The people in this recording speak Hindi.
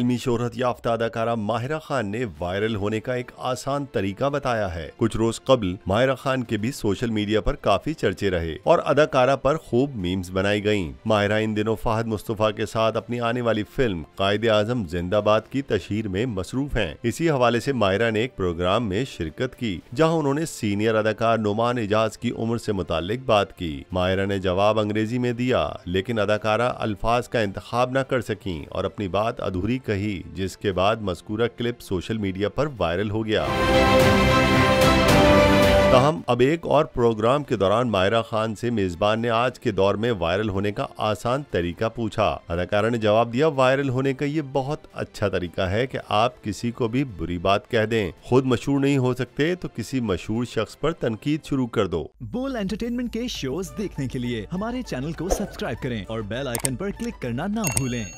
आलमी शोहरत याफ्ता अदाकारा माहिरा खान ने वायरल होने का एक आसान तरीका बताया है कुछ रोज कबल माहिरा खान के भी सोशल मीडिया पर काफी चर्चे रहे और अदाकारा पर खूब मीम्स बनाई गयी माहिरा इन दिनों फाहद मुस्तफ़ा के साथ अपनी आने वाली फिल्म कायद आजम जिंदाबाद की तशहर में मसरूफ है इसी हवाले ऐसी माहिरा ने एक प्रोग्राम में शिरकत की जहाँ उन्होंने सीनियर अदाकार नुमान एजाज की उम्र ऐसी मुतालिक बात की माहिरा ने जवाब अंग्रेजी में दिया लेकिन अदाकारा अल्फाज का इंतखब न कर सकी और अपनी बात अधूरी कही जिसके बाद मस्कूरा क्लिप सोशल मीडिया पर वायरल हो गया तहम अब एक और प्रोग्राम के दौरान मायरा खान से मेजबान ने आज के दौर में वायरल होने का आसान तरीका पूछा अदाकारा ने जवाब दिया वायरल होने का ये बहुत अच्छा तरीका है कि आप किसी को भी बुरी बात कह दें खुद मशहूर नहीं हो सकते तो किसी मशहूर शख्स पर तनकीद शुरू कर दो बोल एंटरटेनमेंट के शोज देखने के लिए हमारे चैनल को सब्सक्राइब करें और बेल आइकन आरोप क्लिक करना ना भूलें